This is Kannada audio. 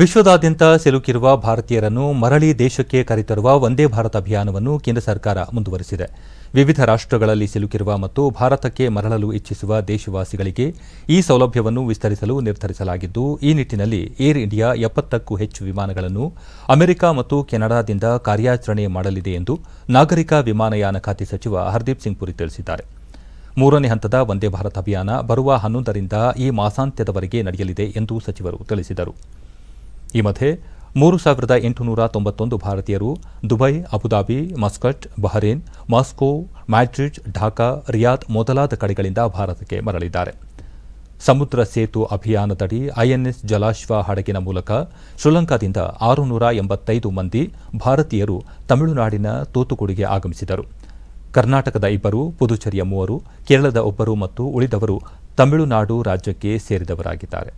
ವಿಶ್ವದಾದ್ಯಂತ ಸಿಲುಕಿರುವ ಭಾರತೀಯರನ್ನು ಮರಳಿ ದೇಶಕ್ಕೆ ಕರೆತರುವ ವಂದೇ ಭಾರತ್ ಅಭಿಯಾನವನ್ನು ಕೇಂದ್ರ ಸರ್ಕಾರ ಮುಂದುವರೆಸಿದೆ ವಿವಿಧ ರಾಷ್ಟ್ರಗಳಲ್ಲಿ ಸಿಲುಕಿರುವ ಮತ್ತು ಭಾರತಕ್ಕೆ ಮರಳಲು ಇಚ್ಛಿಸುವ ದೇಶವಾಸಿಗಳಿಗೆ ಈ ಸೌಲಭ್ಯವನ್ನು ವಿಸ್ತರಿಸಲು ನಿರ್ಧರಿಸಲಾಗಿದ್ದು ಈ ನಿಟ್ಟಿನಲ್ಲಿ ಏರ್ ಇಂಡಿಯಾ ಎಪ್ಪತ್ತಕ್ಕೂ ಹೆಚ್ಚು ವಿಮಾನಗಳನ್ನು ಅಮೆರಿಕ ಮತ್ತು ಕೆನಡಾದಿಂದ ಕಾರ್ಯಾಚರಣೆ ಮಾಡಲಿದೆ ಎಂದು ನಾಗರಿಕ ವಿಮಾನಯಾನ ಖಾತೆ ಸಚಿವ ಹರ್ದೀಪ್ ಸಿಂಗ್ ಪುರಿ ತಿಳಿಸಿದ್ದಾರೆ ಮೂರನೇ ಹಂತದ ವಂದೇ ಭಾರತ್ ಅಭಿಯಾನ ಬರುವ ಹನ್ನೊಂದರಿಂದ ಈ ಮಾಸಾಂತ್ಯದವರೆಗೆ ನಡೆಯಲಿದೆ ಎಂದು ಸಚಿವರು ತಿಳಿಸಿದರು ಈ ಮಧ್ಯೆ ಮೂರು ಸಾವಿರದ ಎಂಟುನೂರ ತೊಂಬತ್ತೊಂದು ಭಾರತೀಯರು Dubai Abu Dhabi Muscat Bahrain Moscow Madrid Dhaka Riyadh ಮೊದಲಾದ ಕಡೆಗಳಿಂದ ಭಾರತಕ್ಕೆ ಮರಳಿದ್ದಾರೆ ಸಮುದ್ರ ಸೇತು ಅಭಿಯಾನದಡಿ ಐಎನ್ಎಸ್ ಜಲಾಶ್ವ ಹಡಗಿನ ಮೂಲಕ ಶ್ರೀಲಂಕಾದಿಂದ ಆರುನೂರ ಎಂಬತ್ತೈದು ಮಂದಿ ಭಾರತೀಯರು ತಮಿಳುನಾಡಿನ ತೂತುಕುಡಿಗೆ ಆಗಮಿಸಿದರು ಕರ್ನಾಟಕದ ಇಬ್ಬರು ಪುದುಚೇರಿಯ ಮೂವರು ಕೇರಳದ ಒಬ್ಬರು ಮತ್ತು ಉಳಿದವರು ತಮಿಳುನಾಡು ರಾಜ್ಯಕ್ಕೆ ಸೇರಿದವರಾಗಿದ್ದಾರೆ